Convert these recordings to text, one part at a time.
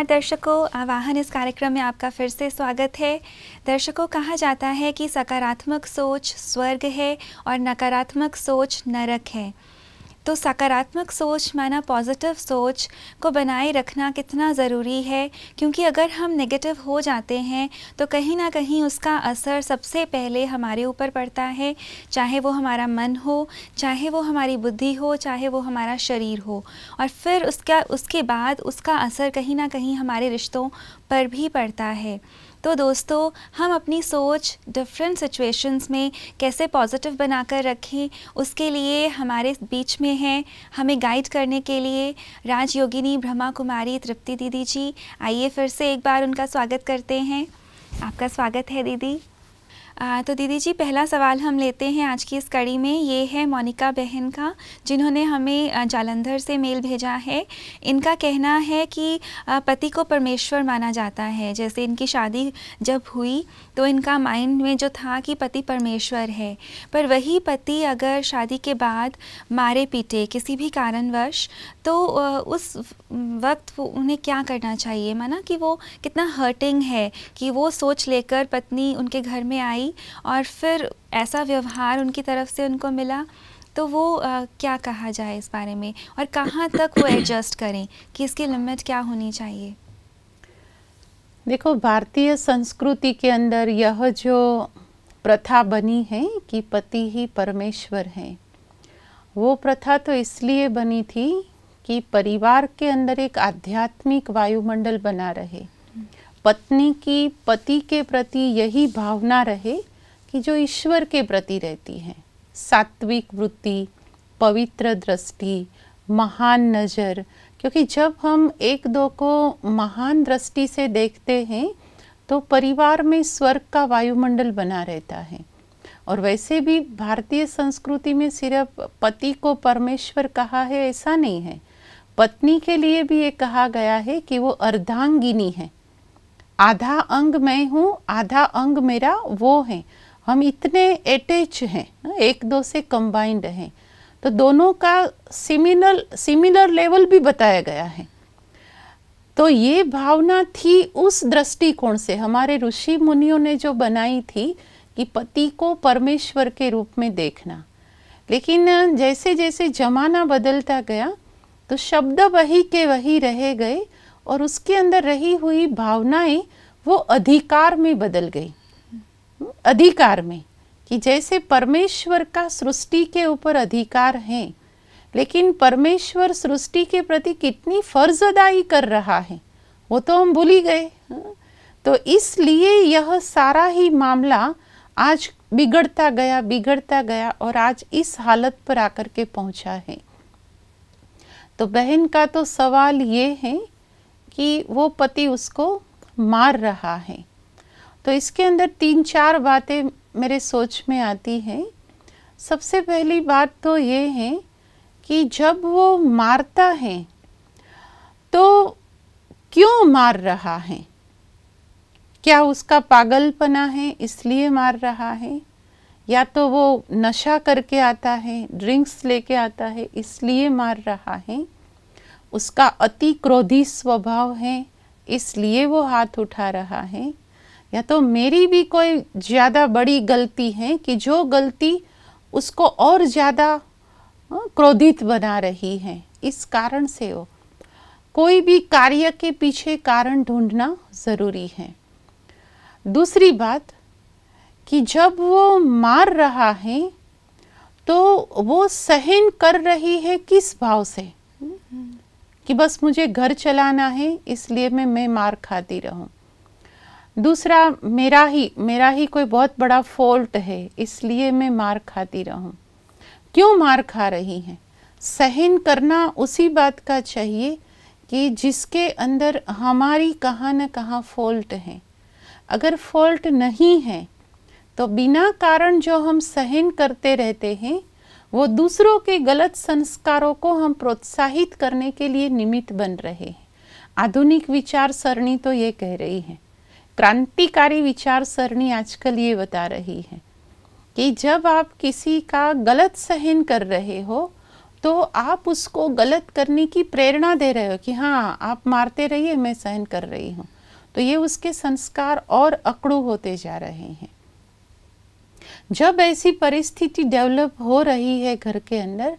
नमस्कार दर्शकों आवाहन इस कार्यक्रम में आपका फिर से स्वागत है दर्शकों कहा जाता है कि सकारात्मक सोच स्वर्ग है और नकारात्मक सोच नरक है तो सकारात्मक सोच माना पॉजिटिव सोच को बनाए रखना कितना ज़रूरी है क्योंकि अगर हम नेगेटिव हो जाते हैं तो कहीं ना कहीं उसका असर सबसे पहले हमारे ऊपर पड़ता है चाहे वो हमारा मन हो चाहे वो हमारी बुद्धि हो चाहे वो हमारा शरीर हो और फिर उसका उसके बाद उसका असर कहीं ना कहीं हमारे रिश्तों पर भी पड़ता है तो दोस्तों हम अपनी सोच डिफरेंट सिचुएशंस में कैसे पॉजिटिव बनाकर रखें उसके लिए हमारे बीच में हैं हमें गाइड करने के लिए राजयोगिनी ब्रह्मा कुमारी तृप्ति दीदी जी आइए फिर से एक बार उनका स्वागत करते हैं आपका स्वागत है दीदी तो दीदी जी पहला सवाल हम लेते हैं आज की इस कड़ी में ये है मोनिका बहन का जिन्होंने हमें जालंधर से मेल भेजा है इनका कहना है कि पति को परमेश्वर माना जाता है जैसे इनकी शादी जब हुई तो इनका माइंड में जो था कि पति परमेश्वर है पर वही पति अगर शादी के बाद मारे पीटे किसी भी कारणवश तो उस वक्त वो उन्हें क्या करना चाहिए माना कि वो कितना हर्टिंग है कि वो सोच लेकर पत्नी उनके घर में आई और फिर ऐसा व्यवहार उनकी तरफ से उनको मिला तो वो आ, क्या कहा जाए इस बारे में और कहाँ तक वो एडजस्ट करें कि इसकी लिमिट क्या होनी चाहिए देखो भारतीय संस्कृति के अंदर यह जो प्रथा बनी है कि पति ही परमेश्वर हैं वो प्रथा तो इसलिए बनी थी कि परिवार के अंदर एक आध्यात्मिक वायुमंडल बना रहे पत्नी की पति के प्रति यही भावना रहे कि जो ईश्वर के प्रति रहती है सात्विक वृत्ति पवित्र दृष्टि महान नज़र क्योंकि जब हम एक दो को महान दृष्टि से देखते हैं तो परिवार में स्वर्ग का वायुमंडल बना रहता है और वैसे भी भारतीय संस्कृति में सिर्फ पति को परमेश्वर कहा है ऐसा नहीं है पत्नी के लिए भी ये कहा गया है कि वो अर्धांगिनी है आधा अंग मैं हूँ आधा अंग मेरा वो है हम इतने अटैच हैं एक दो से कंबाइंड हैं तो दोनों का सिमिलर सिमिलर लेवल भी बताया गया है तो ये भावना थी उस दृष्टिकोण से हमारे ऋषि मुनियों ने जो बनाई थी कि पति को परमेश्वर के रूप में देखना लेकिन जैसे जैसे जमाना बदलता गया तो शब्द वही के वही रह गए और उसके अंदर रही हुई भावनाएं वो अधिकार में बदल गई अधिकार में कि जैसे परमेश्वर का सृष्टि के ऊपर अधिकार है लेकिन परमेश्वर सृष्टि के प्रति कितनी फर्ज अदाई कर रहा है वो तो हम भूल ही गए तो इसलिए यह सारा ही मामला आज बिगड़ता गया बिगड़ता गया और आज इस हालत पर आकर के पहुंचा है तो बहन का तो सवाल ये है कि वो पति उसको मार रहा है तो इसके अंदर तीन चार बातें मेरे सोच में आती हैं सबसे पहली बात तो ये है कि जब वो मारता है तो क्यों मार रहा है क्या उसका पागलपना है इसलिए मार रहा है या तो वो नशा करके आता है ड्रिंक्स लेके आता है इसलिए मार रहा है उसका अति क्रोधी स्वभाव है इसलिए वो हाथ उठा रहा है या तो मेरी भी कोई ज़्यादा बड़ी गलती है कि जो गलती उसको और ज़्यादा क्रोधित बना रही है इस कारण से वो कोई भी कार्य के पीछे कारण ढूंढना ज़रूरी है दूसरी बात कि जब वो मार रहा है तो वो सहन कर रही है किस भाव से कि बस मुझे घर चलाना है इसलिए मैं मैं मार खाती रहूं दूसरा मेरा ही मेरा ही कोई बहुत बड़ा फॉल्ट है इसलिए मैं मार खाती रहूं क्यों मार खा रही हैं सहन करना उसी बात का चाहिए कि जिसके अंदर हमारी कहाँ न कहाँ फॉल्ट है अगर फॉल्ट नहीं है तो बिना कारण जो हम सहन करते रहते हैं वो दूसरों के गलत संस्कारों को हम प्रोत्साहित करने के लिए निमित्त बन रहे हैं आधुनिक विचार सरणी तो ये कह रही है क्रांतिकारी विचार सरणी आजकल ये बता रही है कि जब आप किसी का गलत सहन कर रहे हो तो आप उसको गलत करने की प्रेरणा दे रहे हो कि हाँ आप मारते रहिए मैं सहन कर रही हूँ तो ये उसके संस्कार और अकड़ू होते जा रहे हैं जब ऐसी परिस्थिति डेवलप हो रही है घर के अंदर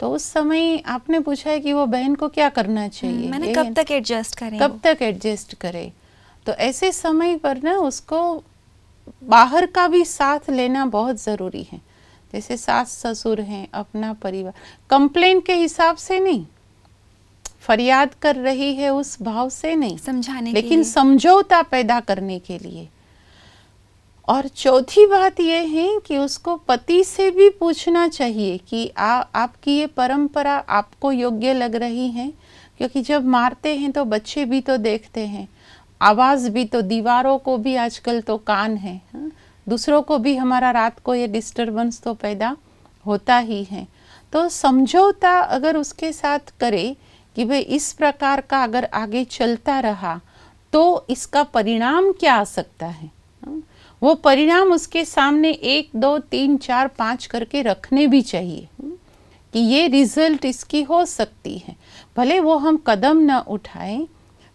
तो उस समय आपने पूछा है कि वो बहन को क्या करना हम्म, चाहिए मैंने कब तक एडजस्ट करें कब तक एडजस्ट करे तो ऐसे समय पर ना उसको बाहर का भी साथ लेना बहुत ज़रूरी है जैसे सास ससुर हैं अपना परिवार कंप्लेन के हिसाब से नहीं फरियाद कर रही है उस भाव से नहीं समझाने लेकिन समझौता पैदा करने के लिए और चौथी बात यह है कि उसको पति से भी पूछना चाहिए कि आ, आपकी ये परंपरा आपको योग्य लग रही है क्योंकि जब मारते हैं तो बच्चे भी तो देखते हैं आवाज़ भी तो दीवारों को भी आजकल तो कान है हाँ? दूसरों को भी हमारा रात को ये डिस्टरबेंस तो पैदा होता ही है तो समझौता अगर उसके साथ करे कि भाई इस प्रकार का अगर आगे चलता रहा तो इसका परिणाम क्या आ सकता है वो परिणाम उसके सामने एक दो तीन चार पाँच करके रखने भी चाहिए कि ये रिजल्ट इसकी हो सकती है भले वो हम कदम ना उठाएं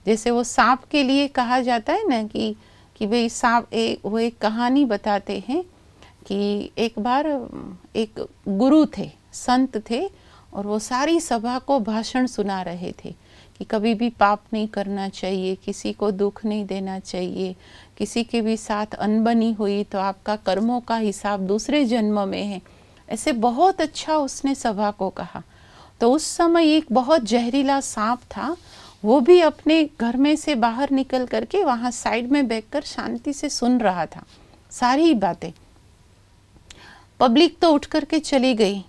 जैसे वो सांप के लिए कहा जाता है ना कि कि भाई सांप एक वो एक कहानी बताते हैं कि एक बार एक गुरु थे संत थे और वो सारी सभा को भाषण सुना रहे थे कि कभी भी पाप नहीं करना चाहिए किसी को दुख नहीं देना चाहिए किसी के भी साथ अनबनी हुई तो आपका कर्मों का हिसाब दूसरे जन्म में है ऐसे बहुत अच्छा उसने सभा को कहा तो उस समय एक बहुत जहरीला सांप था वो भी अपने घर में से बाहर निकल करके वहाँ साइड में बैठकर शांति से सुन रहा था सारी बातें पब्लिक तो उठ करके चली गई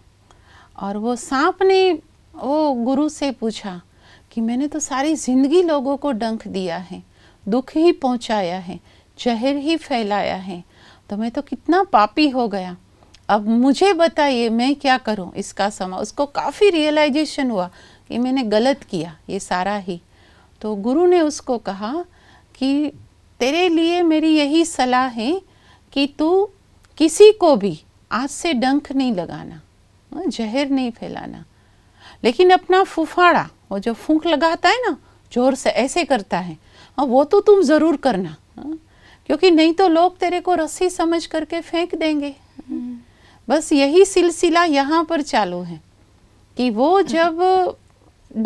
और वो सांप ने वो गुरु से पूछा कि मैंने तो सारी ज़िंदगी लोगों को डंक दिया है दुख ही पहुंचाया है जहर ही फैलाया है तो मैं तो कितना पापी हो गया अब मुझे बताइए मैं क्या करूं इसका समय उसको काफ़ी रियलाइजेशन हुआ कि मैंने गलत किया ये सारा ही तो गुरु ने उसको कहा कि तेरे लिए मेरी यही सलाह है कि तू किसी को भी आज से डंक नहीं लगाना हाँ, जहर नहीं फैलाना लेकिन अपना फुफाड़ा वो जो फूंक लगाता है ना जोर से ऐसे करता है हाँ, वो तो तुम ज़रूर करना हाँ। क्योंकि नहीं तो लोग तेरे को रस्सी समझ करके फेंक देंगे बस यही सिलसिला यहाँ पर चालू है कि वो जब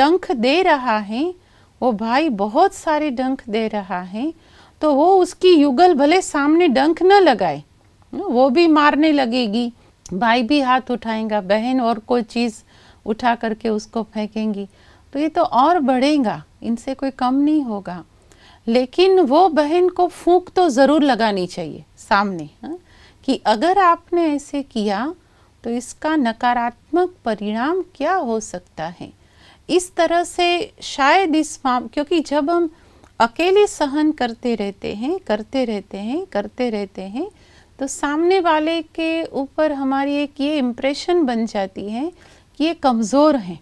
डंख दे रहा है वो भाई बहुत सारे डंख दे रहा है तो वो उसकी युगल भले सामने डंख न लगाए वो भी मारने लगेगी भाई भी हाथ उठाएगा बहन और कोई चीज़ उठा करके उसको फेंकेंगी तो ये तो और बढ़ेगा इनसे कोई कम नहीं होगा लेकिन वो बहन को फूंक तो ज़रूर लगानी चाहिए सामने हा? कि अगर आपने ऐसे किया तो इसका नकारात्मक परिणाम क्या हो सकता है इस तरह से शायद इस माम क्योंकि जब हम अकेले सहन करते रहते हैं करते रहते हैं करते रहते हैं तो सामने वाले के ऊपर हमारी एक ये इम्प्रेशन बन जाती है कि ये कमज़ोर हैं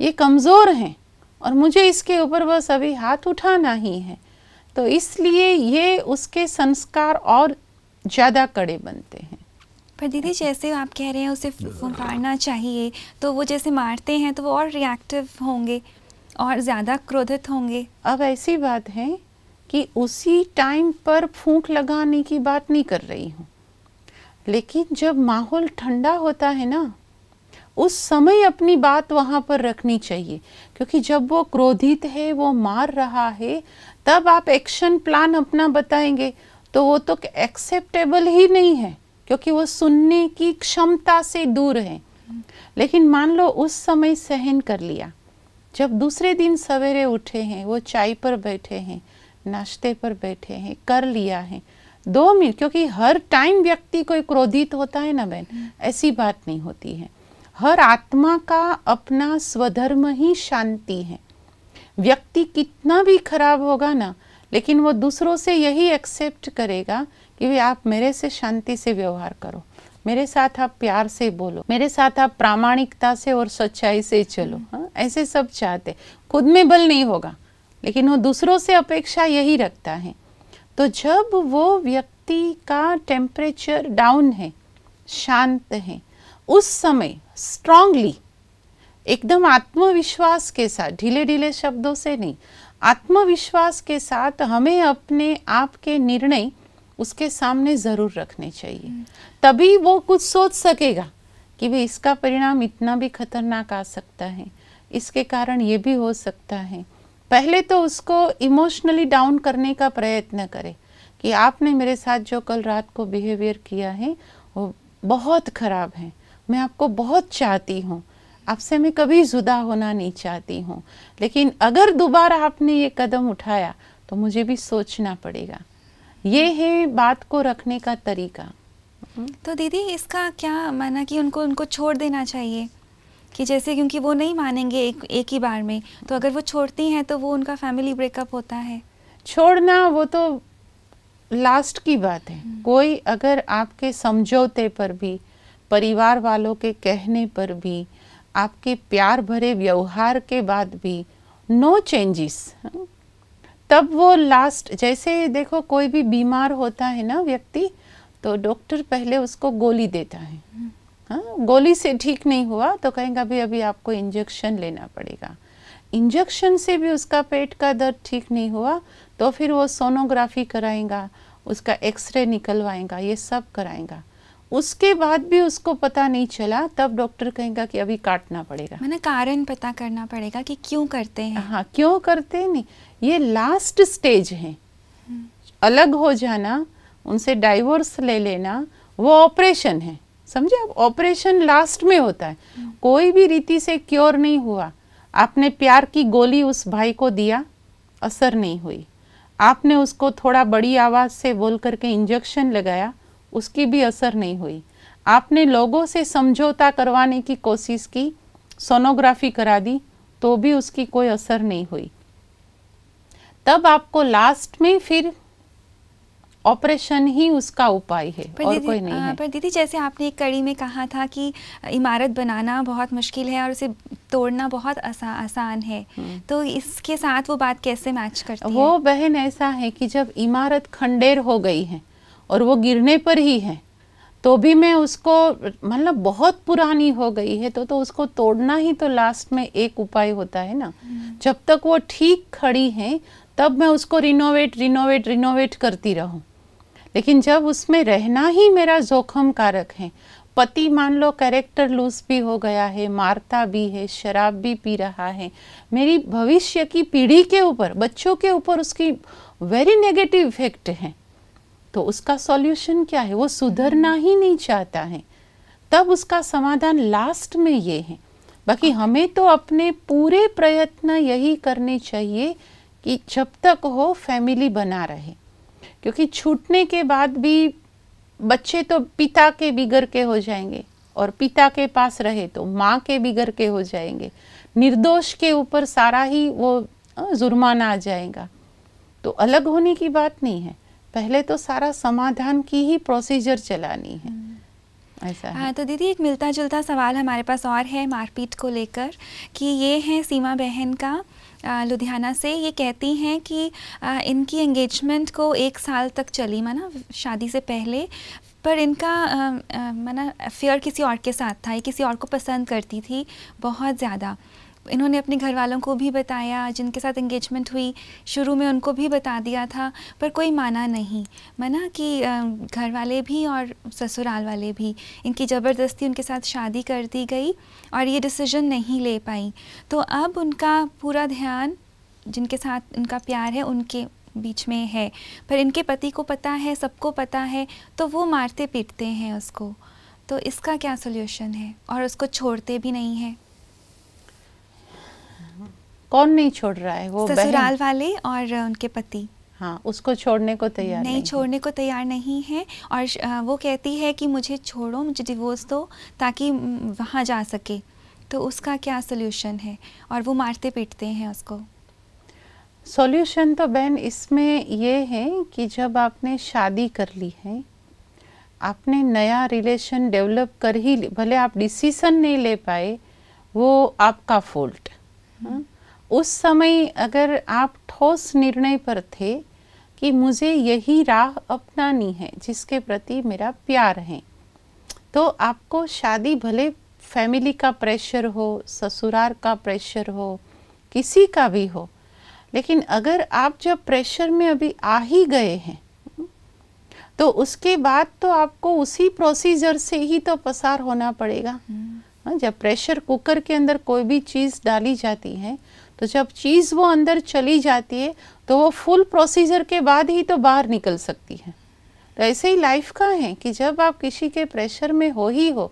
ये कमज़ोर हैं और मुझे इसके ऊपर बस अभी हाथ उठाना ही है तो इसलिए ये उसके संस्कार और ज़्यादा कड़े बनते हैं पर दीदी अच्छा। जैसे आप कह रहे हैं उसे मारना चाहिए तो वो जैसे मारते हैं तो वो और रिएक्टिव होंगे और ज़्यादा क्रोधित होंगे अब ऐसी बात है कि उसी टाइम पर फूंक लगाने की बात नहीं कर रही हूँ लेकिन जब माहौल ठंडा होता है ना उस समय अपनी बात वहाँ पर रखनी चाहिए क्योंकि जब वो क्रोधित है वो मार रहा है तब आप एक्शन प्लान अपना बताएंगे तो वो तो एक्सेप्टेबल ही नहीं है क्योंकि वो सुनने की क्षमता से दूर है लेकिन मान लो उस समय सहन कर लिया जब दूसरे दिन सवेरे उठे हैं वो चाय पर बैठे हैं नाश्ते पर बैठे हैं कर लिया है दो मिनट क्योंकि हर टाइम व्यक्ति कोई क्रोधित होता है ना बहन ऐसी बात नहीं होती है हर आत्मा का अपना स्वधर्म ही शांति है व्यक्ति कितना भी खराब होगा ना लेकिन वो दूसरों से यही एक्सेप्ट करेगा कि भाई आप मेरे से शांति से व्यवहार करो मेरे साथ आप प्यार से बोलो मेरे साथ आप प्रामाणिकता से और सच्चाई से चलो हम्म। हाँ ऐसे सब चाहते खुद में बल नहीं होगा लेकिन वो दूसरों से अपेक्षा यही रखता है तो जब वो व्यक्ति का टेम्परेचर डाउन है शांत है उस समय स्ट्रांगली एकदम आत्मविश्वास के साथ ढीले ढीले शब्दों से नहीं आत्मविश्वास के साथ हमें अपने आप के निर्णय उसके सामने ज़रूर रखने चाहिए हम्म। तभी वो कुछ सोच सकेगा कि भाई इसका परिणाम इतना भी खतरनाक आ सकता है इसके कारण ये भी हो सकता है पहले तो उसको इमोशनली डाउन करने का प्रयत्न करें कि आपने मेरे साथ जो कल रात को बिहेवियर किया है वो बहुत ख़राब है मैं आपको बहुत चाहती हूँ आपसे मैं कभी जुदा होना नहीं चाहती हूँ लेकिन अगर दोबारा आपने ये कदम उठाया तो मुझे भी सोचना पड़ेगा ये है बात को रखने का तरीका हम्म, तो दीदी इसका क्या माना कि उनको उनको छोड़ देना चाहिए कि जैसे क्योंकि वो नहीं मानेंगे एक एक ही बार में तो अगर वो छोड़ती हैं तो वो उनका फैमिली ब्रेकअप होता है छोड़ना वो तो लास्ट की बात है हम्म। कोई अगर आपके समझौते पर भी परिवार वालों के कहने पर भी आपके प्यार भरे व्यवहार के बाद भी नो चेंजेस तब वो लास्ट जैसे देखो कोई भी बीमार होता है ना व्यक्ति तो डॉक्टर पहले उसको गोली देता है हाँ गोली से ठीक नहीं हुआ तो कहेंगे अभी अभी आपको इंजेक्शन लेना पड़ेगा इंजेक्शन से भी उसका पेट का दर्द ठीक नहीं हुआ तो फिर वो सोनोग्राफी कराएगा उसका एक्सरे निकलवाएगा ये सब कराएगा उसके बाद भी उसको पता नहीं चला तब डॉक्टर कहेगा कि अभी काटना पड़ेगा मैंने कारण पता करना पड़ेगा कि क्यों करते हैं हाँ क्यों करते हैं नहीं ये लास्ट स्टेज है अलग हो जाना उनसे डाइवोर्स ले लेना वो ऑपरेशन है समझे आप ऑपरेशन लास्ट में होता है कोई भी रीति से क्योर नहीं हुआ आपने प्यार की गोली उस भाई को दिया असर नहीं हुई आपने उसको थोड़ा बड़ी आवाज़ से बोल करके इंजेक्शन लगाया उसकी भी असर नहीं हुई आपने लोगों से समझौता करवाने की कोशिश की सोनोग्राफी करा दी तो भी उसकी कोई असर नहीं हुई तब आपको लास्ट में फिर ऑपरेशन ही उसका उपाय है और कोई नहीं है पर दीदी जैसे आपने एक कड़ी में कहा था कि इमारत बनाना बहुत मुश्किल है और उसे तोड़ना बहुत आसा, आसान है हम्म। तो इसके साथ वो बात कैसे मैच करती वो है वो बहन ऐसा है कि जब इमारत खंडेर हो गई है और वो गिरने पर ही है तो भी मैं उसको मतलब बहुत पुरानी हो गई है तो तो उसको तोड़ना ही तो लास्ट में एक उपाय होता है ना हम्म। जब तक वो ठीक खड़ी है तब मैं उसको रिनोवेट रिनोवेट रिनोवेट करती रहूँ लेकिन जब उसमें रहना ही मेरा जोखम कारक है पति मान लो कैरेक्टर लूज भी हो गया है मारता भी है शराब भी पी रहा है मेरी भविष्य की पीढ़ी के ऊपर बच्चों के ऊपर उसकी वेरी नेगेटिव इफेक्ट है तो उसका सॉल्यूशन क्या है वो सुधरना ही नहीं चाहता है तब उसका समाधान लास्ट में ये है बाकी हमें तो अपने पूरे प्रयत्न यही करने चाहिए कि जब तक हो फैमिली बना रहे क्योंकि छूटने के बाद भी बच्चे तो पिता के बिगड़ के हो जाएंगे और पिता के पास रहे तो माँ के बिगड़ के हो जाएंगे निर्दोष के ऊपर सारा ही वो जुर्माना आ जाएगा तो अलग होने की बात नहीं है पहले तो सारा समाधान की ही प्रोसीजर चलानी है हम्म। ऐसा है। हाँ, तो दीदी एक मिलता जुलता सवाल हमारे पास और है मारपीट को लेकर कि ये है सीमा बहन का लुधियाना से ये कहती हैं कि आ, इनकी एंगेजमेंट को एक साल तक चली माना शादी से पहले पर इनका माना अफेयर किसी और के साथ था ये किसी और को पसंद करती थी बहुत ज़्यादा इन्होंने अपने घर वालों को भी बताया जिनके साथ इंगेजमेंट हुई शुरू में उनको भी बता दिया था पर कोई माना नहीं माना कि घर वाले भी और ससुराल वाले भी इनकी ज़बरदस्ती उनके साथ शादी कर दी गई और ये डिसीजन नहीं ले पाई तो अब उनका पूरा ध्यान जिनके साथ उनका प्यार है उनके बीच में है पर इनके पति को पता है सबको पता है तो वो मारते पीटते हैं उसको तो इसका क्या सोल्यूशन है और उसको छोड़ते भी नहीं हैं कौन नहीं छोड़ रहा है वो ससुराल वाले और उनके पति हाँ उसको छोड़ने को तैयार नहीं, नहीं छोड़ने को तैयार नहीं है और वो कहती है कि मुझे छोड़ो मुझे डिवोर्स दो ताकि वहाँ जा सके तो उसका क्या सोल्यूशन है और वो मारते पीटते हैं उसको सोल्यूशन तो बहन इसमें ये है कि जब आपने शादी कर ली है आपने नया रिलेशन डेवलप कर ही भले आप डिसीजन नहीं ले पाए वो आपका फॉल्ट उस समय अगर आप ठोस निर्णय पर थे कि मुझे यही राह अपनानी है जिसके प्रति मेरा प्यार है तो आपको शादी भले फैमिली का प्रेशर हो ससुराल का प्रेशर हो किसी का भी हो लेकिन अगर आप जब प्रेशर में अभी आ ही गए हैं तो उसके बाद तो आपको उसी प्रोसीजर से ही तो पसार होना पड़ेगा हम्म। हाँ, जब प्रेशर कुकर के अंदर कोई भी चीज़ डाली जाती है तो जब चीज़ वो अंदर चली जाती है तो वो फुल प्रोसीजर के बाद ही तो बाहर निकल सकती है तो ऐसे ही लाइफ का है कि जब आप किसी के प्रेशर में हो ही हो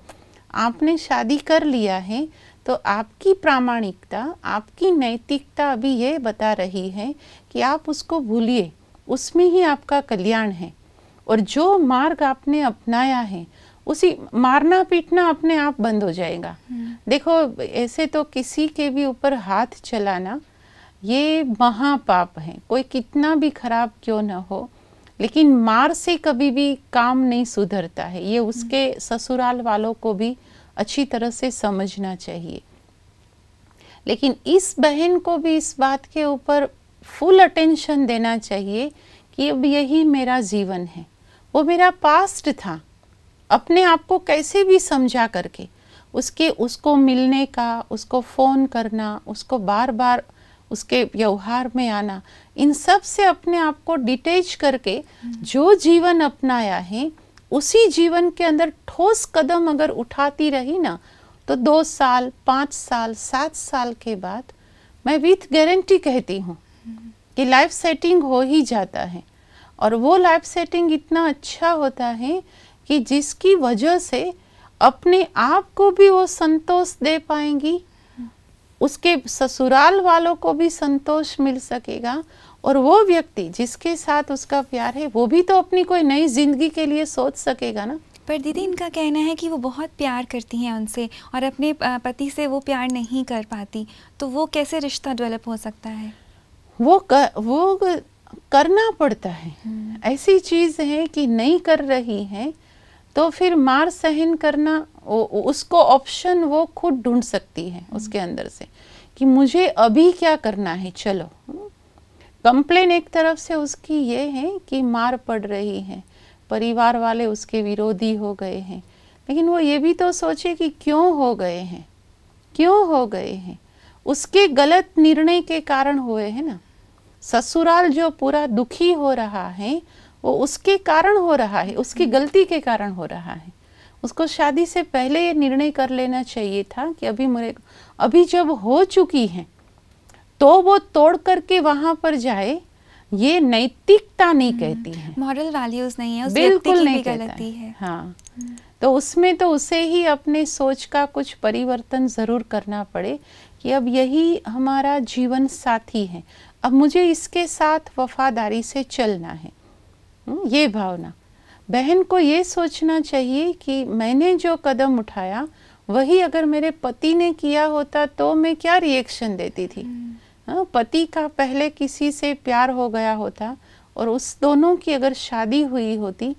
आपने शादी कर लिया है तो आपकी प्रामाणिकता आपकी नैतिकता अभी ये बता रही है कि आप उसको भूलिए उसमें ही आपका कल्याण है और जो मार्ग आपने अपनाया है उसी मारना पीटना अपने आप बंद हो जाएगा हम्म। देखो ऐसे तो किसी के भी ऊपर हाथ चलाना ये महापाप है कोई कितना भी खराब क्यों ना हो लेकिन मार से कभी भी काम नहीं सुधरता है ये हम्म। उसके ससुराल वालों को भी अच्छी तरह से समझना चाहिए लेकिन इस बहन को भी इस बात के ऊपर फुल अटेंशन देना चाहिए कि अब यही मेरा जीवन है वो मेरा पास्ट था अपने आप को कैसे भी समझा करके उसके उसको मिलने का उसको फ़ोन करना उसको बार बार उसके व्यवहार में आना इन सब से अपने आप को डिटेच करके जो जीवन अपनाया है उसी जीवन के अंदर ठोस कदम अगर उठाती रही ना तो दो साल पाँच साल सात साल के बाद मैं विथ गारंटी कहती हूँ कि लाइफ सेटिंग हो ही जाता है और वो लाइफ सेटिंग इतना अच्छा होता है कि जिसकी वजह से अपने आप को भी वो संतोष दे पाएंगी उसके ससुराल वालों को भी संतोष मिल सकेगा और वो व्यक्ति जिसके साथ उसका प्यार है वो भी तो अपनी कोई नई जिंदगी के लिए सोच सकेगा ना पर दीदी इनका कहना है कि वो बहुत प्यार करती हैं उनसे और अपने पति से वो प्यार नहीं कर पाती तो वो कैसे रिश्ता डेवलप हो सकता है वो कर, वो करना पड़ता है हम्म। ऐसी चीज़ है कि नहीं कर रही है तो फिर मार सहन करना उसको ऑप्शन वो खुद ढूंढ सकती है हम्म। उसके अंदर से कि मुझे अभी क्या करना है चलो कंप्लेन एक तरफ से उसकी ये है कि मार पड़ रही है परिवार वाले उसके विरोधी हो गए हैं लेकिन वो ये भी तो सोचे कि क्यों हो गए हैं क्यों हो गए हैं उसके गलत निर्णय के कारण हुए हैं ना ससुराल जो पूरा दुखी हो रहा है वो उसके कारण हो रहा है उसकी हम्म। गलती के कारण हो रहा है उसको शादी से पहले ये निर्णय कर लेना चाहिए था कि अभी मेरे अभी जब हो चुकी है तो वो तोड़ करके वहां पर जाए ये नैतिकता नहीं हम्म। कहती है मॉरल वैल्यूज नहीं है उस बिल्कुल नहीं कहती है हाँ हम्म। तो उसमें तो उसे ही अपने सोच का कुछ परिवर्तन ज़रूर करना पड़े कि अब यही हमारा जीवन साथी है अब मुझे इसके साथ वफादारी से चलना है हम्म, ये भावना बहन को ये सोचना चाहिए कि मैंने जो कदम उठाया वही अगर मेरे पति ने किया होता तो मैं क्या रिएक्शन देती थी हम्म। हाँ, पति का पहले किसी से प्यार हो गया होता और उस दोनों की अगर शादी हुई होती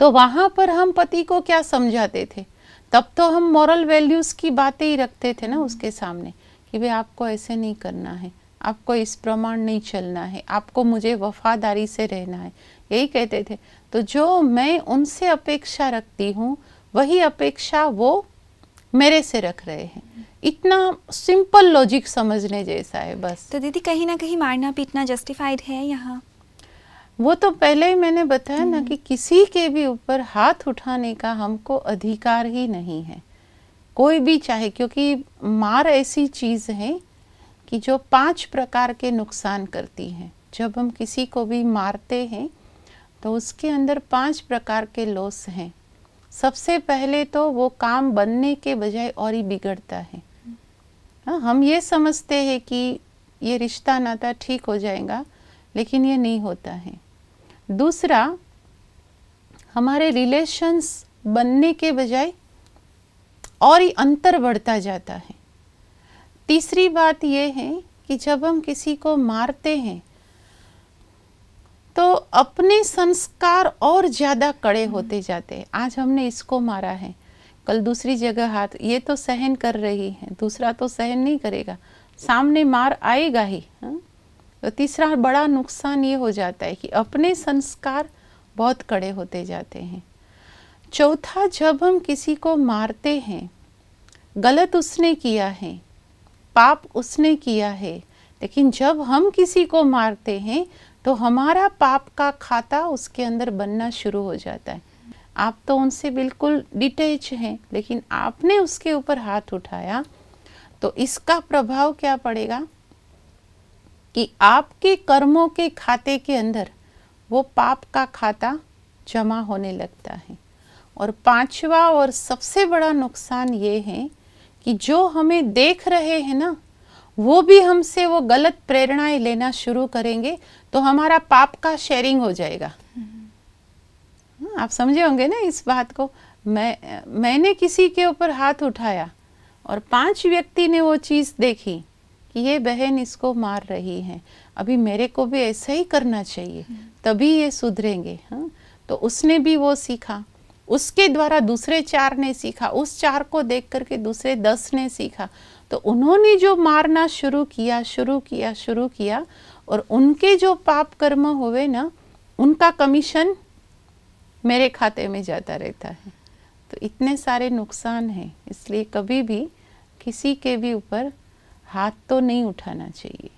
तो वहाँ पर हम पति को क्या समझाते थे तब तो हम मॉरल वैल्यूज़ की बातें ही रखते थे ना हम्म। उसके सामने कि भाई आपको ऐसे नहीं करना है आपको इस प्रमाण नहीं चलना है आपको मुझे वफादारी से रहना है यही कहते थे तो जो मैं उनसे अपेक्षा रखती हूँ वही अपेक्षा वो मेरे से रख रहे हैं इतना सिंपल लॉजिक समझने जैसा है बस तो दीदी कहीं ना कहीं मारना पीटना जस्टिफाइड है यहाँ वो तो पहले ही मैंने बताया ना हम्म। कि किसी के भी ऊपर हाथ उठाने का हमको अधिकार ही नहीं है कोई भी चाहे क्योंकि मार ऐसी चीज़ है कि जो पांच प्रकार के नुकसान करती हैं जब हम किसी को भी मारते हैं तो उसके अंदर पांच प्रकार के लॉस हैं सबसे पहले तो वो काम बनने के बजाय और ही बिगड़ता है हाँ, हम ये समझते हैं कि ये रिश्ता नाता ठीक हो जाएगा लेकिन ये नहीं होता है दूसरा हमारे रिलेशंस बनने के बजाय और ही अंतर बढ़ता जाता है तीसरी बात यह है कि जब हम किसी को मारते हैं तो अपने संस्कार और ज़्यादा कड़े हम्म। होते जाते हैं आज हमने इसको मारा है कल दूसरी जगह हाथ ये तो सहन कर रही है दूसरा तो सहन नहीं करेगा सामने मार आएगा ही हाँ? तो तीसरा बड़ा नुकसान ये हो जाता है कि अपने संस्कार बहुत कड़े होते जाते हैं चौथा जब हम किसी को मारते हैं गलत उसने किया है पाप उसने किया है लेकिन जब हम किसी को मारते हैं तो हमारा पाप का खाता उसके अंदर बनना शुरू हो जाता है आप तो उनसे बिल्कुल डिटेच हैं लेकिन आपने उसके ऊपर हाथ उठाया तो इसका प्रभाव क्या पड़ेगा कि आपके कर्मों के खाते के अंदर वो पाप का खाता जमा होने लगता है और पांचवा और सबसे बड़ा नुकसान ये है कि जो हमें देख रहे हैं ना वो भी हमसे वो गलत प्रेरणाएं लेना शुरू करेंगे तो हमारा पाप का शेयरिंग हो जाएगा हाँ, आप समझे होंगे ना इस बात को मैं मैंने किसी के ऊपर हाथ उठाया और पांच व्यक्ति ने वो चीज़ देखी कि ये बहन इसको मार रही है अभी मेरे को भी ऐसा ही करना चाहिए तभी ये सुधरेंगे हाँ तो उसने भी वो सीखा उसके द्वारा दूसरे चार ने सीखा उस चार को देख करके दूसरे दस ने सीखा तो उन्होंने जो मारना शुरू किया शुरू किया शुरू किया और उनके जो पाप कर्म हुए ना उनका कमीशन मेरे खाते में जाता रहता है तो इतने सारे नुकसान हैं इसलिए कभी भी किसी के भी ऊपर हाथ तो नहीं उठाना चाहिए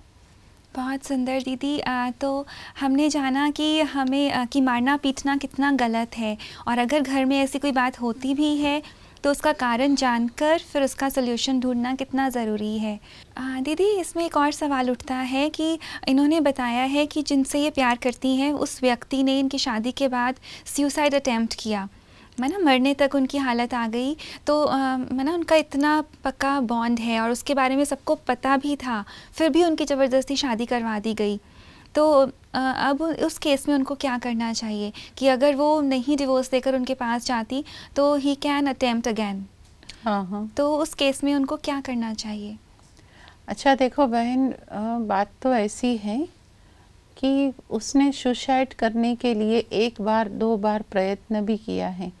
बहुत सुंदर दीदी आ, तो हमने जाना कि हमें आ, कि मारना पीटना कितना गलत है और अगर घर में ऐसी कोई बात होती भी है तो उसका कारण जानकर फिर उसका सोल्यूशन ढूंढना कितना ज़रूरी है आ, दीदी इसमें एक और सवाल उठता है कि इन्होंने बताया है कि जिनसे ये प्यार करती हैं उस व्यक्ति ने इनकी शादी के बाद सुसाइड अटैम्प्ट किया मैंने मरने तक उनकी हालत आ गई तो मैंने उनका इतना पक्का बॉन्ड है और उसके बारे में सबको पता भी था फिर भी उनकी ज़बरदस्ती शादी करवा दी गई तो अब उस केस में उनको क्या करना चाहिए कि अगर वो नहीं डिवोर्स देकर उनके पास जाती तो ही कैन अटेम्प्ट अगैन तो उस केस में उनको क्या करना चाहिए अच्छा देखो बहन बात तो ऐसी है कि उसने सुसाइड करने के लिए एक बार दो बार प्रयत्न भी किया है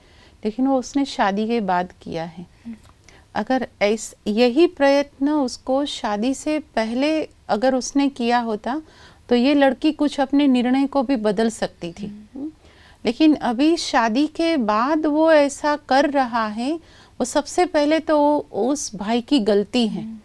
लेकिन वो उसने शादी के बाद किया है अगर ऐस यही प्रयत्न उसको शादी से पहले अगर उसने किया होता तो ये लड़की कुछ अपने निर्णय को भी बदल सकती थी हम्म। लेकिन अभी शादी के बाद वो ऐसा कर रहा है वो सबसे पहले तो उस भाई की गलती है हम्म।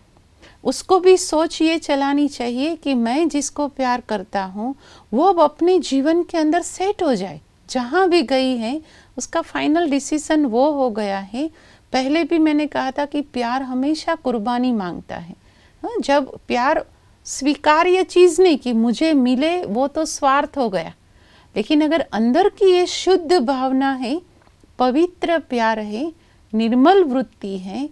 उसको भी सोच ये चलानी चाहिए कि मैं जिसको प्यार करता हूँ वो अब अपने जीवन के अंदर सेट हो जाए जहाँ भी गई है उसका फाइनल डिसीजन वो हो गया है पहले भी मैंने कहा था कि प्यार हमेशा कुर्बानी मांगता है हाँ, जब प्यार स्वीकार्य चीज़ नहीं कि मुझे मिले वो तो स्वार्थ हो गया लेकिन अगर अंदर की ये शुद्ध भावना है पवित्र प्यार है निर्मल वृत्ति है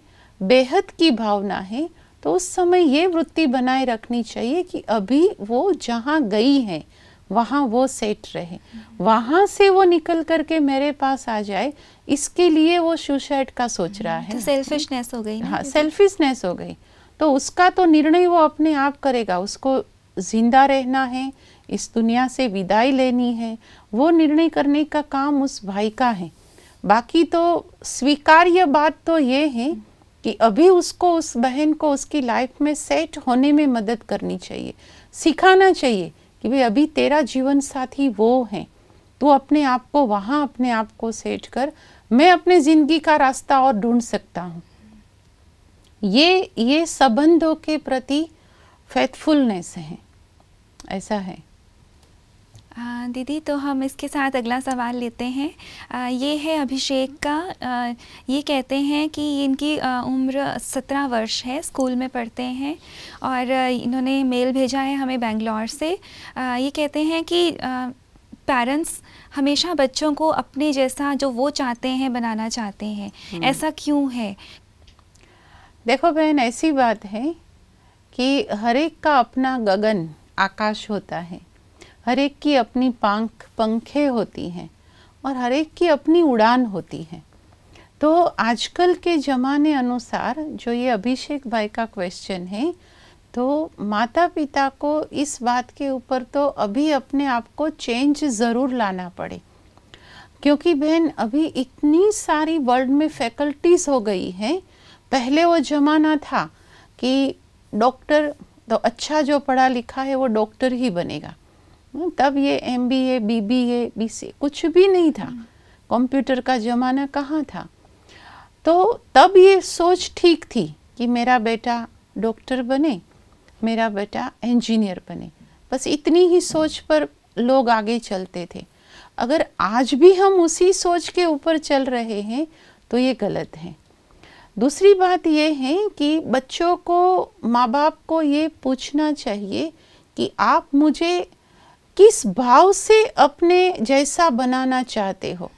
बेहद की भावना है तो उस समय ये वृत्ति बनाए रखनी चाहिए कि अभी वो जहाँ गई है वहाँ वो सेट रहे वहाँ से वो निकल करके मेरे पास आ जाए इसके लिए वो सुसाइड का सोच रहा है तो सेल्फिशनेस हो गई हाँ सेल्फिशनेस हो गई तो उसका तो निर्णय वो अपने आप करेगा उसको जिंदा रहना है इस दुनिया से विदाई लेनी है वो निर्णय करने का काम उस भाई का है बाकी तो स्वीकार्य बात तो ये है कि अभी उसको उस बहन को उसकी लाइफ में सेट होने में मदद करनी चाहिए सिखाना चाहिए कि भाई अभी तेरा जीवन साथी वो है तू अपने आप को वहाँ अपने आप को सेट कर मैं अपने ज़िंदगी का रास्ता और ढूंढ सकता हूँ ये ये संबंधों के प्रति फेथफुलनेस है ऐसा है दीदी तो हम इसके साथ अगला सवाल लेते हैं आ, ये है अभिषेक का आ, ये कहते हैं कि इनकी आ, उम्र सत्रह वर्ष है स्कूल में पढ़ते हैं और इन्होंने मेल भेजा है हमें बेंगलोर से ये कहते हैं कि पेरेंट्स हमेशा बच्चों को अपने जैसा जो वो चाहते हैं बनाना चाहते हैं हम्म। ऐसा क्यों है देखो बहन ऐसी बात है कि हर एक का अपना गगन आकाश होता है हर एक की अपनी पंख पंखे होती हैं और हर एक की अपनी उड़ान होती है तो आजकल के ज़माने अनुसार जो ये अभिषेक भाई का क्वेश्चन है तो माता पिता को इस बात के ऊपर तो अभी अपने आप को चेंज ज़रूर लाना पड़े क्योंकि बहन अभी इतनी सारी वर्ल्ड में फैकल्टीज़ हो गई है पहले वो ज़माना था कि डॉक्टर तो अच्छा जो पढ़ा लिखा है वो डॉक्टर ही बनेगा तब ये M B A B B A B C कुछ भी नहीं था हम्म। कंप्यूटर का ज़माना कहाँ था तो तब ये सोच ठीक थी कि मेरा बेटा डॉक्टर बने मेरा बेटा इंजीनियर बने बस इतनी ही सोच पर लोग आगे चलते थे अगर आज भी हम उसी सोच के ऊपर चल रहे हैं तो ये गलत है दूसरी बात ये है कि बच्चों को माँ बाप को ये पूछना चाहिए कि आप मुझे किस भाव से अपने जैसा बनाना चाहते हो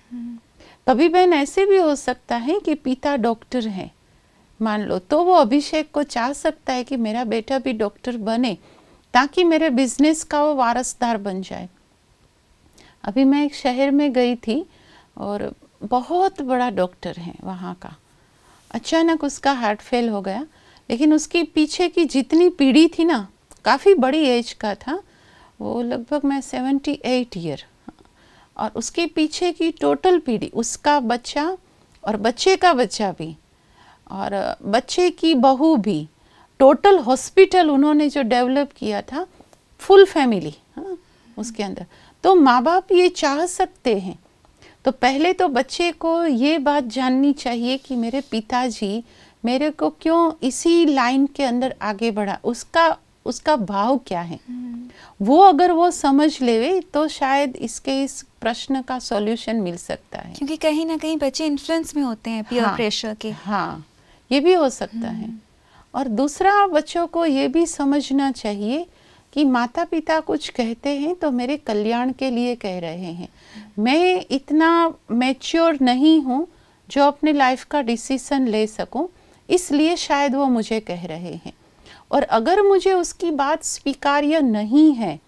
कभी बहन ऐसे भी हो सकता है कि पिता डॉक्टर हैं मान लो तो वो अभिषेक को चाह सकता है कि मेरा बेटा भी डॉक्टर बने ताकि मेरे बिजनेस का वो वारसदार बन जाए अभी मैं एक शहर में गई थी और बहुत बड़ा डॉक्टर है वहाँ का अचानक उसका हार्ट फेल हो गया लेकिन उसके पीछे की जितनी पीढ़ी थी ना काफ़ी बड़ी एज का था वो लगभग मैं 78 ईयर और उसके पीछे की टोटल पीढ़ी उसका बच्चा और बच्चे का बच्चा भी और बच्चे की बहू भी टोटल हॉस्पिटल उन्होंने जो डेवलप किया था फुल फैमिली हाँ उसके अंदर तो माँ बाप ये चाह सकते हैं तो पहले तो बच्चे को ये बात जाननी चाहिए कि मेरे पिताजी मेरे को क्यों इसी लाइन के अंदर आगे बढ़ा उसका उसका भाव क्या है हम्म। वो अगर वो समझ ले तो शायद इसके इस प्रश्न का सॉल्यूशन मिल सकता है क्योंकि कहीं ना कहीं बच्चे इन्फ्लुएंस में होते हैं पीयर हाँ, प्रेशर के हाँ ये भी हो सकता है हम्म। और दूसरा बच्चों को ये भी समझना चाहिए कि माता पिता कुछ कहते हैं तो मेरे कल्याण के लिए कह रहे हैं हम्म। मैं इतना मैच्योर नहीं हूँ जो अपने लाइफ का डिसीजन ले सकूँ इसलिए शायद वो मुझे कह रहे हैं और अगर मुझे उसकी बात स्वीकार्य नहीं है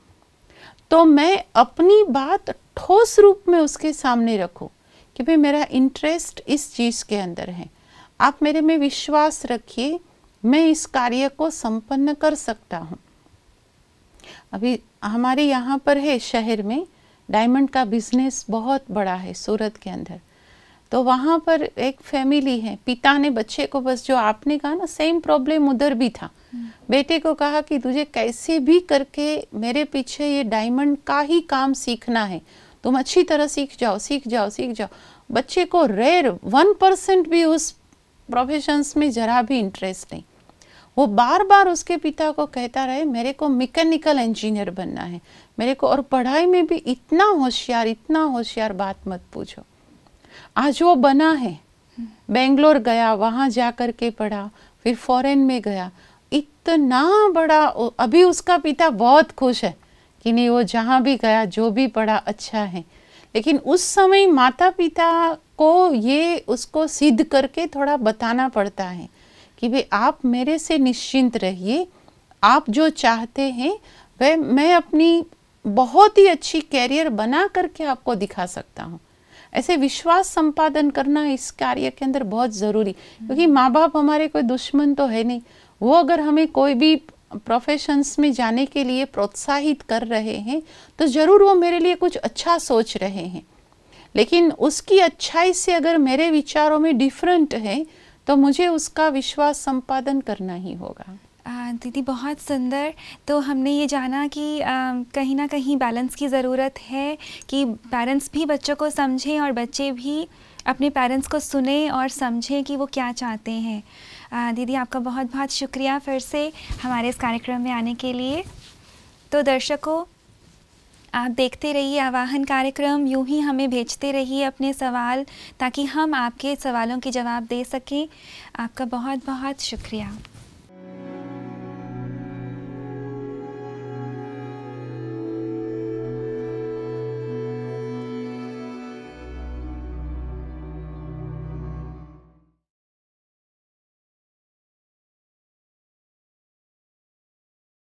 तो मैं अपनी बात ठोस रूप में उसके सामने रखूं कि भाई मेरा इंटरेस्ट इस चीज़ के अंदर है आप मेरे में विश्वास रखिए मैं इस कार्य को संपन्न कर सकता हूँ अभी हमारे यहाँ पर है शहर में डायमंड का बिजनेस बहुत बड़ा है सूरत के अंदर तो वहाँ पर एक फैमिली है पिता ने बच्चे को बस जो आपने कहा ना सेम प्रॉब्लम उधर भी था बेटे को कहा कि तुझे कैसे भी करके मेरे पीछे ये डायमंड का ही काम सीखना है तुम अच्छी तरह सीख जाओ सीख जाओ सीख जाओ बच्चे को रेयर वन परसेंट भी उस प्रोफेशंस में ज़रा भी इंटरेस्ट नहीं वो बार बार उसके पिता को कहता रहे मेरे को मैकेनिकल इंजीनियर बनना है मेरे को और पढ़ाई में भी इतना होशियार इतना होशियार बात मत पूछो आज वो बना है बेंगलोर गया वहाँ जा कर के पढ़ा फिर फॉरेन में गया इतना बड़ा अभी उसका पिता बहुत खुश है कि नहीं वो जहाँ भी गया जो भी पढ़ा अच्छा है लेकिन उस समय माता पिता को ये उसको सिद्ध करके थोड़ा बताना पड़ता है कि भाई आप मेरे से निश्चिंत रहिए आप जो चाहते हैं वह मैं अपनी बहुत ही अच्छी कैरियर बना करके आपको दिखा सकता हूँ ऐसे विश्वास संपादन करना इस कार्य के अंदर बहुत ज़रूरी क्योंकि माँ बाप हमारे कोई दुश्मन तो है नहीं वो अगर हमें कोई भी प्रोफेशंस में जाने के लिए प्रोत्साहित कर रहे हैं तो ज़रूर वो मेरे लिए कुछ अच्छा सोच रहे हैं लेकिन उसकी अच्छाई से अगर मेरे विचारों में डिफरेंट है तो मुझे उसका विश्वास संपादन करना ही होगा दीदी बहुत सुंदर तो हमने ये जाना कि कहीं ना कहीं बैलेंस की ज़रूरत है कि पेरेंट्स भी बच्चों को समझें और बच्चे भी अपने पेरेंट्स को सुने और समझें कि वो क्या चाहते हैं आ, दीदी आपका बहुत बहुत शुक्रिया फिर से हमारे इस कार्यक्रम में आने के लिए तो दर्शकों आप देखते रहिए आवाहन कार्यक्रम यूं ही हमें भेजते रहिए अपने सवाल ताकि हम आपके सवालों के जवाब दे सकें आपका बहुत बहुत शुक्रिया